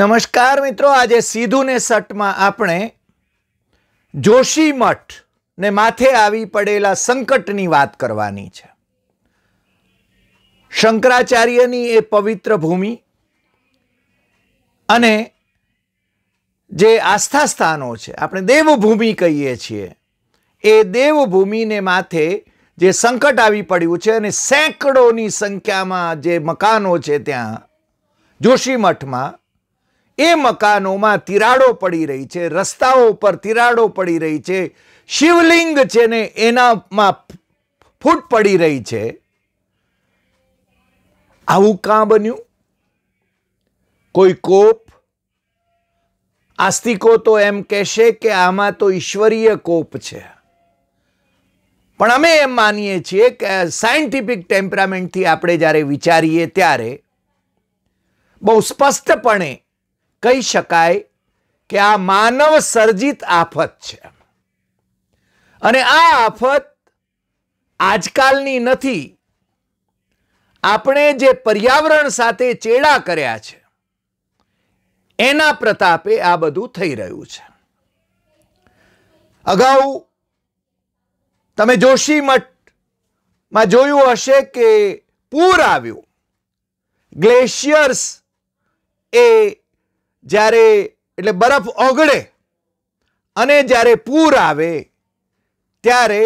નમસ્કાર મિત્રો આજે સીધું ને સટમાં આપણે જોશી મઠ ને માથે આવી પડેલા સંકટની વાત કરવાની છે શંકરાચાર્યની એ પવિત્ર ભૂમિ અને જે આસ્થા સ્થાનો છે આપણે દેવભૂમિ કહીએ છીએ એ દેવભૂમિને માથે જે સંકટ આવી પડ્યું છે અને સેંકડોની સંખ્યામાં જે મકાનો છે ત્યાં જોશી મઠમાં એ મકાનોમાં તિરાડો પડી રહી છે રસ્તાઓ પર તિરાડો પડી રહી છે શિવલિંગ છે ને એનામાં ફૂટ પડી રહી છે આવું કાં બન્યું કોઈ કોપ આસ્તિકો તો એમ કહેશે કે આમાં તો ઈશ્વરીય કોપ છે પણ અમે એમ માનીએ છીએ કે સાયન્ટિફિક ટેમ્પરામેન્ટથી આપણે જ્યારે વિચારીએ ત્યારે બહુ સ્પષ્ટપણે કહી શકાય કે આ માનવ સર્જિત આફત છે અને આ આફત આજકાલની નથી આપણે જે પર્યાવરણ સાથે ચેડા કર્યા છે એના પ્રતાપે આ બધું થઈ રહ્યું છે અગાઉ તમે જોશી મઠમાં જોયું હશે કે પૂર આવ્યું ગ્લેશિયર્સ એ જ્યારે એટલે બરફ ઓગળે અને જ્યારે પૂર આવે ત્યારે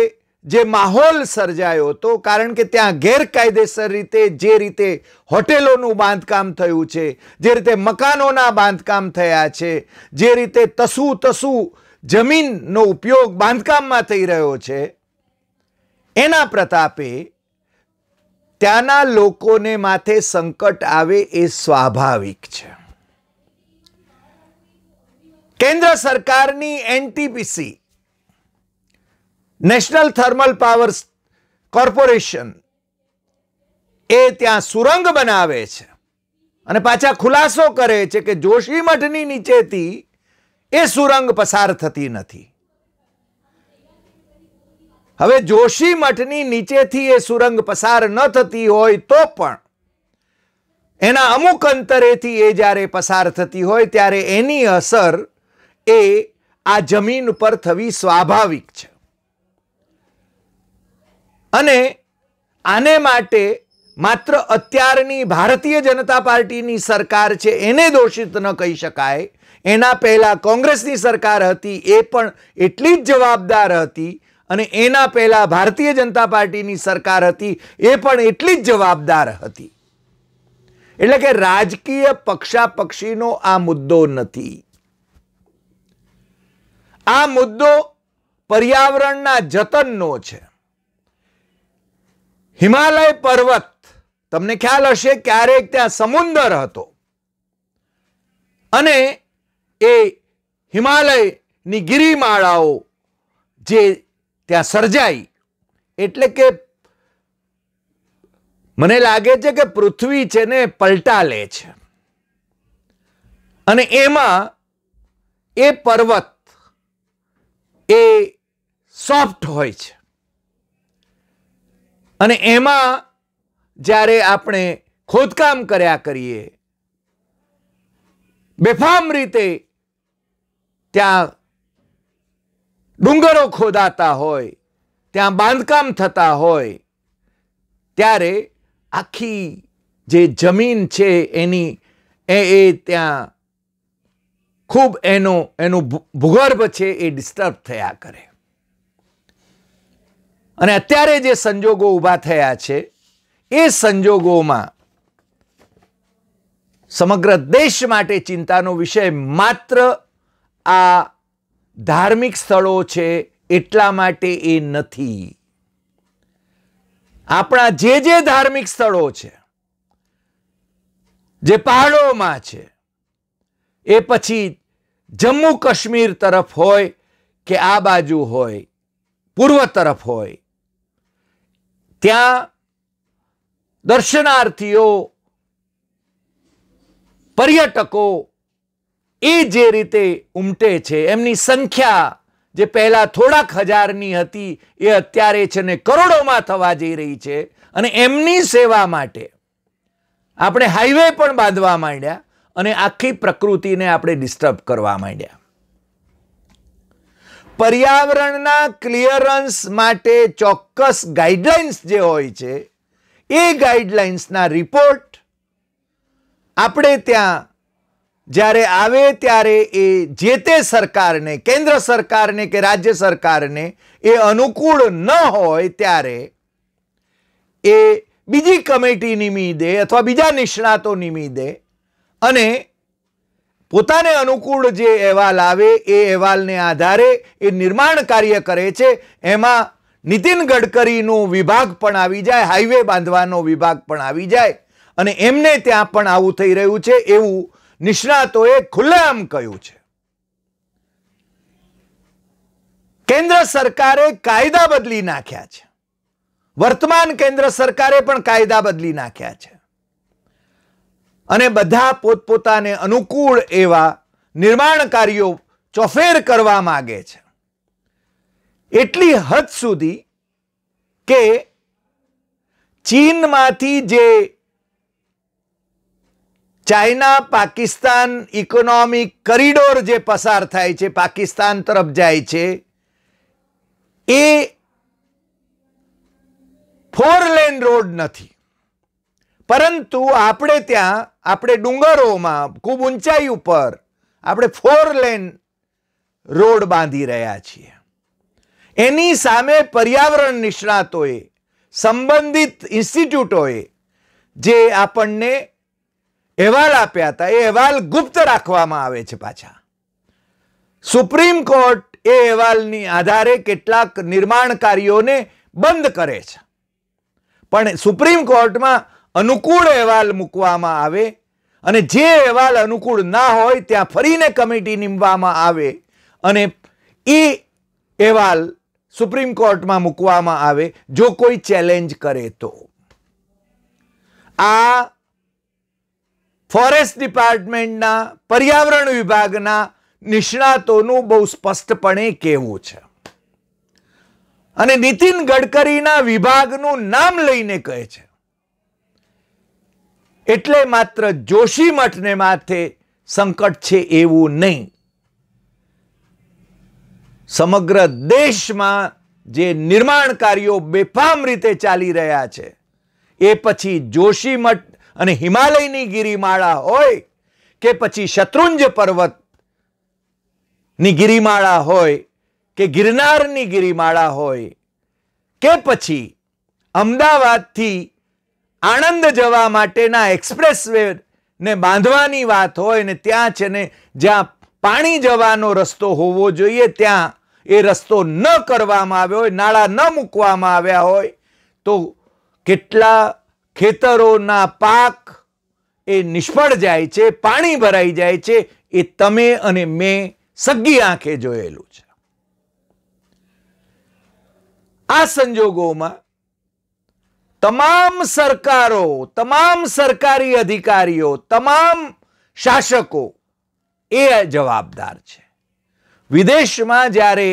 જે માહોલ સર્જાયો હતો કારણ કે ત્યાં ગેરકાયદેસર રીતે જે રીતે હોટેલોનું બાંધકામ થયું છે જે રીતે મકાનોના બાંધકામ થયા છે જે રીતે તસુ તસુ જમીનનો ઉપયોગ બાંધકામમાં થઈ રહ્યો છે એના પ્રતાપે ત્યાંના લોકોને માથે સંકટ આવે એ સ્વાભાવિક છે કેન્દ્ર સરકારની NTPC national thermal power corporation એ ત્યાં સુરંગ બનાવે છે અને પાછા ખુલાસો કરે છે કે જોશી મઠની નીચેથી એ સુરંગ પસાર થતી નથી હવે જોશી મઠની નીચેથી એ સુરંગ પસાર ન થતી હોય તો પણ એના અમુક અંતરેથી એ જ્યારે પસાર થતી હોય ત્યારે એની અસર એ આ જમીન પર થવી સ્વાભાવિક છે અને આને માટે માત્ર અત્યારની ભારતીય જનતા પાર્ટીની સરકાર છે એને દોષિત ન કહી શકાય એના પહેલાં કોંગ્રેસની સરકાર હતી એ પણ એટલી જ જવાબદાર હતી અને એના પહેલાં ભારતીય જનતા પાર્ટીની સરકાર હતી એ પણ એટલી જ જવાબદાર હતી એટલે કે રાજકીય પક્ષાપક્ષીનો આ મુદ્દો નથી આ મુદ્દો પર્યાવરણના જતનનો છે હિમાલય પર્વત તમને ખ્યાલ હશે ક્યારેક ત્યાં સમુદર હતો અને એ હિમાલયની ગિરિમાળાઓ જે ત્યાં સર્જાઈ એટલે કે મને લાગે છે કે પૃથ્વી છે ને પલટા લે છે અને એમાં એ પર્વત એ સોફ્ટ હોય છે અને એમાં જ્યારે આપણે ખોદકામ કર્યા કરીએ બેફામ રીતે ત્યાં ડુંગરો ખોદાતા હોય ત્યાં બાંધકામ થતા હોય ત્યારે આખી જે જમીન છે એની એ એ ત્યાં ખૂબ એનો એનું ભૂગર્ભ છે એ ડિસ્ટર્બ થયા કરે અને અત્યારે જે સંજોગો ઊભા થયા છે એ સંજોગોમાં સમગ્ર દેશ માટે ચિંતાનો વિષય માત્ર આ ધાર્મિક સ્થળો છે એટલા માટે એ નથી આપણા જે જે ધાર્મિક સ્થળો છે જે પહાડોમાં છે એ પછી જમ્મુ કાશ્મીર તરફ હોય કે આ બાજુ હોય પૂર્વ તરફ હોય ત્યાં દર્શનાર્થીઓ પર્યટકો એ જે રીતે ઉમટે છે એમની સંખ્યા જે પહેલાં થોડાક હજારની હતી એ અત્યારે છે ને કરોડોમાં થવા જઈ રહી છે અને એમની સેવા માટે આપણે હાઈવે પણ બાંધવા માંડ્યા અને આખી પ્રકૃતિને આપણે ડિસ્ટર્બ કરવા માંડ્યા પર્યાવરણના ક્લિયરન્સ માટે ચોક્કસ ગાઈડલાઇન્સ જે હોય છે એ ગાઈડલાઇન્સના રિપોર્ટ આપણે ત્યાં જ્યારે આવે ત્યારે એ જે તે સરકારને કેન્દ્ર સરકારને કે રાજ્ય સરકારને એ અનુકૂળ ન હોય ત્યારે એ બીજી કમિટી નિમિત્તે અથવા બીજા નિષ્ણાતો નિમિત્તે અને પોતાને અનુકૂળ જે અહેવાલ આવે એ અહેવાલને આધારે એ નિર્માણ કાર્ય કરે છે એમાં નીતિન ગડકરીનો વિભાગ પણ આવી જાય હાઈવે બાંધવાનો વિભાગ પણ આવી જાય અને એમને ત્યાં પણ આવું થઈ રહ્યું છે એવું નિષ્ણાતોએ ખુલ્લામ કહ્યું છે કેન્દ્ર સરકારે કાયદા બદલી નાખ્યા છે વર્તમાન કેન્દ્ર સરકારે પણ કાયદા બદલી નાખ્યા છે અને બધા પોતપોતાને અનુકૂળ એવા નિર્માણ કાર્યો ચોફેર કરવા માગે છે એટલી હદ સુધી કે ચીનમાંથી જે ચાઇના પાકિસ્તાન ઇકોનોમિક કરિડોર જે પસાર થાય છે પાકિસ્તાન તરફ જાય છે એ ફોર લેન રોડ નથી પરંતુ આપણે ત્યાં આપણે ડુંગરોમાં ખૂબ ઊંચાઈ ઉપર આપણે ફોર લેન રોડ બાંધી રહ્યા છીએ એની સામે પર્યાવરણ નિષ્ણાતોએ સંબંધિત ઇન્સ્ટિટ્યૂટોએ જે આપણને અહેવાલ આપ્યા હતા એ અહેવાલ ગુપ્ત રાખવામાં આવે છે પાછા સુપ્રીમ કોર્ટ એ અહેવાલની આધારે કેટલાક નિર્માણકારીઓને બંધ કરે છે પણ સુપ્રીમ કોર્ટમાં અનુકૂળ અહેવાલ મૂકવામાં આવે અને જે અહેવાલ અનુકૂળ ના હોય ત્યાં ફરીને કમિટી નીમવામાં આવે અને એ અહેવાલ સુપ્રીમ કોર્ટમાં મૂકવામાં આવે જો કોઈ ચેલેન્જ કરે તો આ ફોરેસ્ટ ડિપાર્ટમેન્ટના પર્યાવરણ વિભાગના નિષ્ણાતોનું બહુ સ્પષ્ટપણે કહેવું છે અને નીતિન ગડકરીના વિભાગનું નામ લઈને કહે છે એટલે માત્ર જોશી મઠને માથે સંકટ છે એવું નહીં સમગ્ર દેશમાં જે નિર્માણ કાર્યો બેફામ રીતે ચાલી રહ્યા છે એ પછી જોશી મઠ અને હિમાલયની ગિરિમાળા હોય કે પછી શત્રુંજ પર્વતની ગિરિમાળા હોય કે ગિરનારની ગિરિમાળા હોય કે પછી અમદાવાદથી આણંદ જવા માટેના એક્સપ્રેસ ને બાંધવાની વાત હોય ને ત્યાં છે ને જ્યાં પાણી જવાનો રસ્તો હોવો જોઈએ ત્યાં એ રસ્તો ન કરવામાં આવ્યો હોય નાળા ન મૂકવામાં આવ્યા હોય તો કેટલા ખેતરોના પાક એ નિષ્ફળ જાય છે પાણી ભરાઈ જાય છે એ તમે અને મેં સગી આંખે જોયેલું છે આ સંજોગોમાં તમામ સરકારો તમામ સરકારી અધિકારીઓ તમામ શાસકો એ જવાબદાર છે વિદેશમાં જ્યારે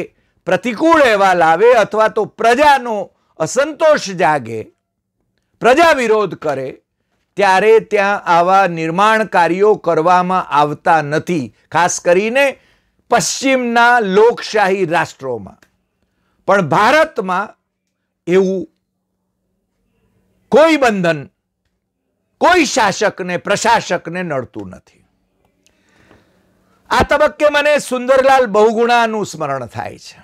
પ્રતિકૂળ અહેવાલ આવે અથવા તો પ્રજાનો અસંતોષ જાગે પ્રજા વિરોધ કરે ત્યારે ત્યાં આવા નિર્માણ કાર્યો કરવામાં આવતા નથી ખાસ કરીને પશ્ચિમના લોકશાહી રાષ્ટ્રોમાં પણ ભારતમાં એવું કોઈ બંધન કોઈ શાસકને પ્રશાસકને નડતું નથી આ તબક્કે મને સુંદરલાલ બહુગુણાનું સ્મરણ થાય છે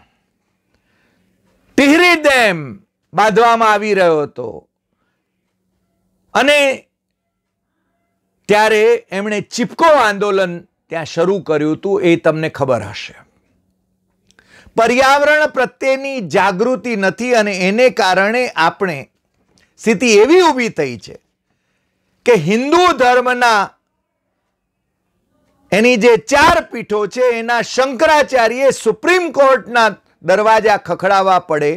ટિહરી ડેમ બાંધવામાં આવી રહ્યો હતો અને ત્યારે એમણે ચીપકો આંદોલન ત્યાં શરૂ કર્યું હતું એ તમને ખબર હશે પર્યાવરણ પ્રત્યેની જાગૃતિ નથી અને એને કારણે આપણે સ્થિતિ એવી ઊભી થઈ છે કે હિન્દુ ધર્મના એની જે ચાર પીઠો છે એના શંકરાચાર્ય સુપ્રીમ કોર્ટના દરવાજા ખખડાવવા પડે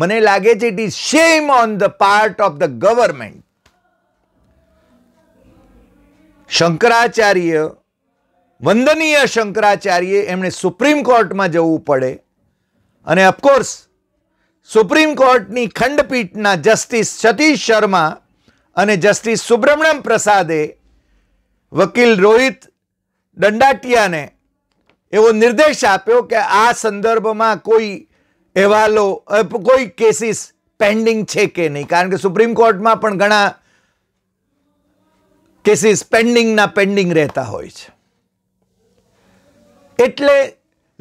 મને લાગે છે it is shame on the part of the government Shankaracharya વંદનીય શંકરાચાર્ય એમણે સુપ્રીમ કોર્ટમાં જવું પડે અને અફકોર્સ સુપ્રીમ કોર્ટની ખંડપીઠના જસ્ટિસ સતીશ શર્મા અને જસ્ટિસ સુબ્રમણ્યમ પ્રસાદે વકીલ રોહિત દંડાટિયાને એવો નિર્દેશ આપ્યો કે આ સંદર્ભમાં કોઈ અહેવાલો કોઈ કેસીસ પેન્ડિંગ છે કે નહીં કારણ કે સુપ્રીમ કોર્ટમાં પણ ઘણા કેસીસ પેન્ડિંગના પેન્ડિંગ રહેતા હોય છે એટલે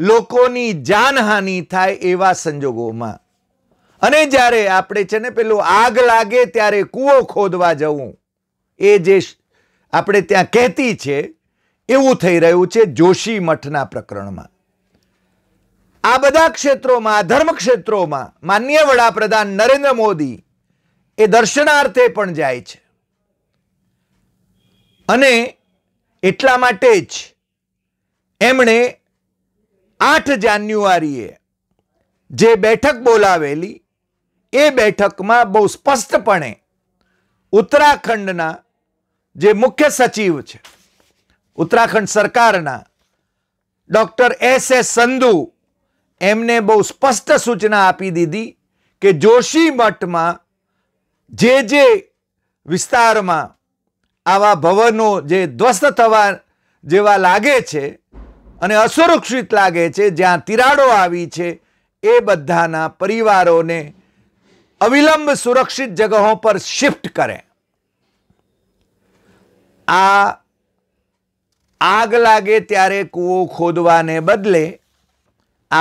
લોકોની જાનહાનિ થાય એવા સંજોગોમાં અને જ્યારે આપણે છે ને પેલું આગ લાગે ત્યારે કૂવો ખોદવા જવું એ જે આપણે ત્યાં કહેતી છે એવું થઈ રહ્યું છે જોશી મઠના પ્રકરણમાં આ બધા ક્ષેત્રોમાં ધર્મ ક્ષેત્રોમાં માન્ય વડાપ્રધાન નરેન્દ્ર મોદી એ દર્શનાર્થે પણ જાય છે અને એટલા માટે જ એમણે આઠ જાન્યુઆરીએ જે બેઠક બોલાવેલી એ બેઠકમાં બહુ સ્પષ્ટપણે ઉત્તરાખંડના જે મુખ્ય સચિવ છે ઉત્તરાખંડ સરકારના ડૉક્ટર એસ એસ સંધુ એમને બહુ સ્પષ્ટ સૂચના આપી દીધી કે જોશી મઠમાં જે જે વિસ્તારમાં આવા ભવનો જે ધ્વસ્ત થવા જેવા લાગે છે અને અસુરક્ષિત લાગે છે જ્યાં તિરાડો આવી છે એ બધાના પરિવારોને અવિલંબ સુરક્ષિત जगहों પર શિફ્ટ કરે આ આગ લાગે ત્યારે કૂવો ખોદવાને બદલે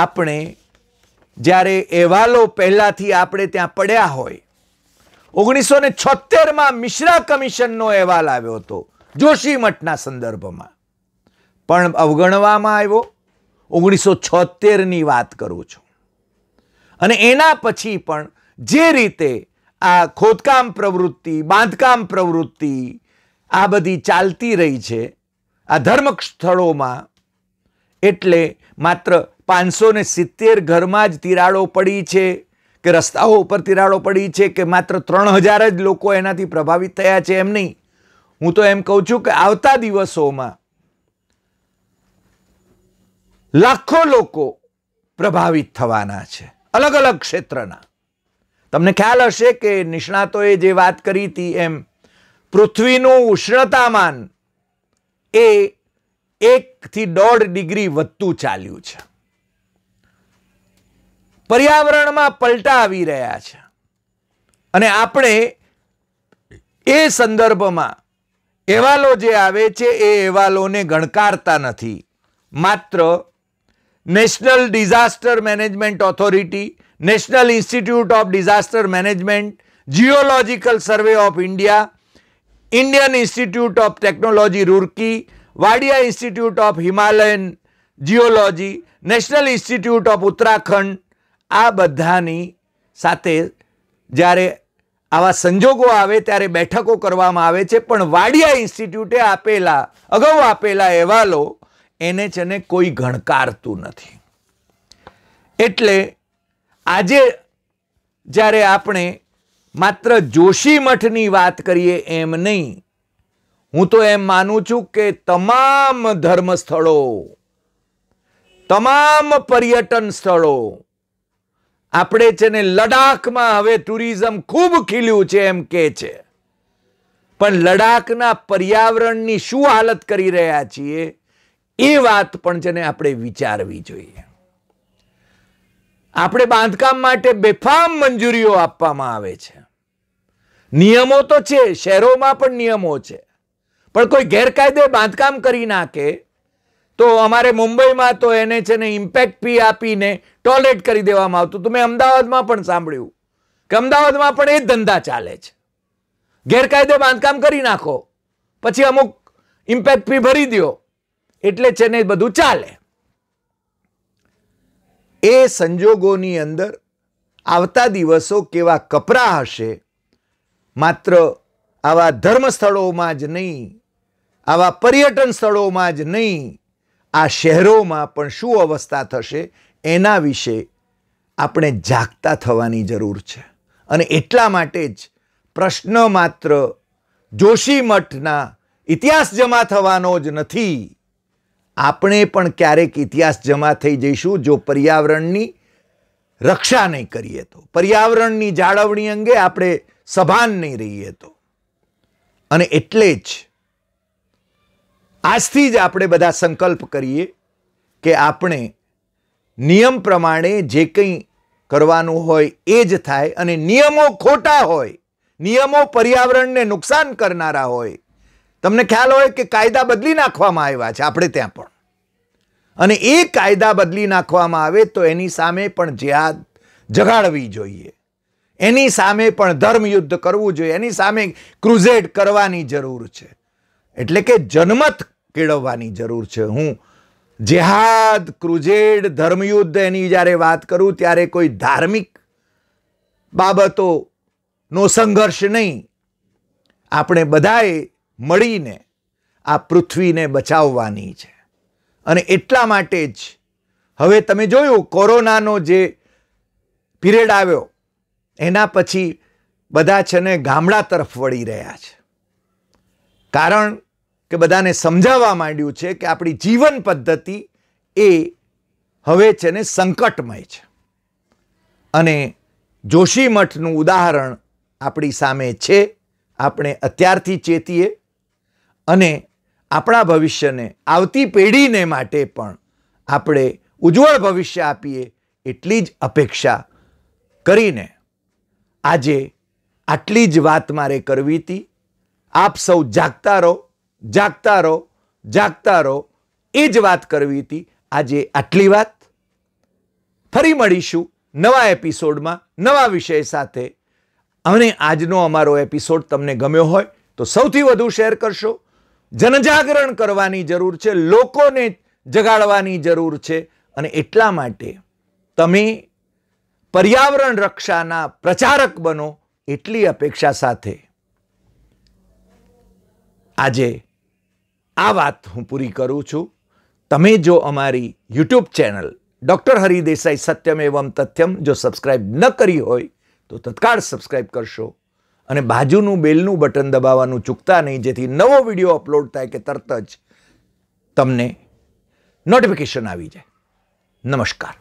આપણે જ્યારે અહેવાલો પહેલાંથી આપણે ત્યાં પડ્યા હોય ઓગણીસો ને છોતેરમાં મિશ્રા કમિશનનો અહેવાલ આવ્યો હતો જોશીમઠના સંદર્ભમાં પણ અવગણવામાં આવ્યો ઓગણીસો છોતેરની વાત કરું છું અને એના પછી પણ જે રીતે આ ખોદકામ પ્રવૃત્તિ બાંધકામ પ્રવૃત્તિ આ બધી ચાલતી રહી છે આ ધર્મ સ્થળોમાં એટલે માત્ર પાંચસો ને સિત્તેર ઘરમાં જ તિરાડો પડી છે કે રસ્તાઓ ઉપર તિરાડો પડી છે કે માત્ર ત્રણ હજાર જ લોકો એનાથી પ્રભાવિત થયા છે એમ નહીં હું તો એમ કહું છું કે આવતા દિવસોમાં લાખો લોકો પ્રભાવિત થવાના છે અલગ અલગ ક્ષેત્રના તમને ખ્યાલ હશે કે નિષ્ણાતોએ જે વાત કરી હતી એમ પૃથ્વીનું ઉષ્ણતામાન એ એકથી દોઢ ડિગ્રી વધતું ચાલ્યું છે પર્યાવરણમાં પલટા આવી રહ્યા છે અને આપણે એ સંદર્ભમાં અહેવાલો જે આવે છે એ અહેવાલોને ગણકારતા નથી માત્ર national disaster management authority national institute of disaster management geological survey of India Indian institute of technology Roorkee Wadia institute of Himalayan geology national institute of Uttarakhand આ બધાની સાથે જ્યારે આવા સંજોગો આવે ત્યારે બેઠકો કરવામાં આવે છે પણ વાડિયા ઇન્સ્ટિટ્યૂટે આપેલા અગાઉ આપેલા અહેવાલો એને છે ને કોઈ ગણકારતું નથી એટલે આજે જ્યારે આપણે માત્ર જોશી મઠની વાત કરીએ એમ નહીં હું તો એમ માનું છું કે તમામ ધર્મ સ્થળો તમામ પર્યટન સ્થળો આપણે છે ને લડાખમાં હવે ટુરિઝમ ખૂબ ખીલ્યું છે એમ કે છે પણ લડાખના પર્યાવરણની શું હાલત કરી રહ્યા છીએ એ વાત પણ છે ને આપણે વિચારવી જોઈએ આપણે બાંધકામ માટે બેફામ મંજૂરીઓ આપવામાં આવે છે નિયમો તો છે શહેરોમાં પણ નિયમો છે પણ કોઈ ગેરકાયદે બાંધકામ કરી નાખે તો અમારે મુંબઈમાં તો એને છે ને ઇમ્પેક્ટ ફી આપીને ટોયલેટ કરી દેવામાં આવતું તો મેં અમદાવાદમાં પણ સાંભળ્યું કે અમદાવાદમાં પણ એ જ ધંધા ચાલે છે ગેરકાયદે બાંધકામ કરી નાખો પછી અમુક ઇમ્પેક્ટ ફી ભરી દો એટલે છે ને બધું ચાલે એ સંજોગોની અંદર આવતા દિવસો કેવા કપરા હશે માત્ર આવા ધર્મ સ્થળોમાં જ નહીં આવા પર્યટન સ્થળોમાં જ નહીં આ શહેરોમાં પણ શું અવસ્થા થશે એના વિશે આપણે જાગતા થવાની જરૂર છે અને એટલા માટે જ પ્રશ્ન માત્ર જોશી મઠના ઇતિહાસ જમા થવાનો જ નથી આપણે પણ ક્યારેક ઇતિહાસ જમા થઈ જઈશું જો પર્યાવરણની રક્ષા નહીં કરીએ તો પર્યાવરણની જાળવણી અંગે આપણે સભાન નહીં રહીએ તો અને એટલે જ આજથી જ આપણે બધા સંકલ્પ કરીએ કે આપણે નિયમ પ્રમાણે જે કંઈ કરવાનું હોય એ જ થાય અને નિયમો ખોટા હોય નિયમો પર્યાવરણને નુકસાન કરનારા હોય તમને ખ્યાલ હોય કે કાયદા બદલી નાખવામાં આવ્યા છે આપણે ત્યાં પણ અને એ કાયદા બદલી નાખવામાં આવે તો એની સામે પણ જિહાદ જગાડવી જોઈએ એની સામે પણ ધર્મયુદ્ધ કરવું જોઈએ એની સામે ક્રુઝેડ કરવાની જરૂર છે એટલે કે જનમત કેળવવાની જરૂર છે હું જેહાદ ક્રુઝેડ ધર્મયુદ્ધ એની જ્યારે વાત કરું ત્યારે કોઈ ધાર્મિક બાબતોનો સંઘર્ષ નહીં આપણે બધાએ મળીને આ પૃથ્વીને બચાવવાની છે અને એટલા માટે જ હવે તમે જોયું કોરોનાનો જે પીરિયડ આવ્યો એના પછી બધા છે ને ગામડા તરફ વળી રહ્યા છે કારણ કે બધાને સમજાવવા માંડ્યું છે કે આપણી જીવન પદ્ધતિ એ હવે છે ને સંકટમય છે અને જોશી મઠનું ઉદાહરણ આપણી સામે છે આપણે અત્યારથી ચેતીએ અને આપણા ભવિષ્યને આવતી પેઢીને માટે પણ આપણે ઉજ્જવળ ભવિષ્ય આપીએ એટલી જ અપેક્ષા કરીને આજે આટલી જ વાત મારે કરવી હતી આપ સૌ જાગતા રહો જાગતા રહો જાગતા રહો એ જ વાત કરવી હતી આજે આટલી વાત ફરી મળીશું નવા એપિસોડમાં નવા વિષય સાથે અને આજનો અમારો એપિસોડ તમને ગમ્યો હોય તો સૌથી વધુ શેર કરશો જનજાગરણ કરવાની જરૂર છે લોકોને જગાડવાની જરૂર છે અને એટલા માટે તમે પર્યાવરણ રક્ષાના પ્રચારક બનો એટલી અપેક્ષા સાથે આજે આ વાત હું પૂરી કરું છું તમે જો અમારી યુટ્યુબ ચેનલ ડૉક્ટર હરિદેસાઈ સત્યમ એવમ તથ્યમ જો સબસ્ક્રાઈબ ન કરી હોય તો તત્કાળ સબસ્ક્રાઈબ કરશો અને બાજુનું બેલનું બટન દબાવવાનું ચૂકતા નહીં જેથી નવો વિડીયો અપલોડ થાય કે તરત જ તમને નોટિફિકેશન આવી જાય નમસ્કાર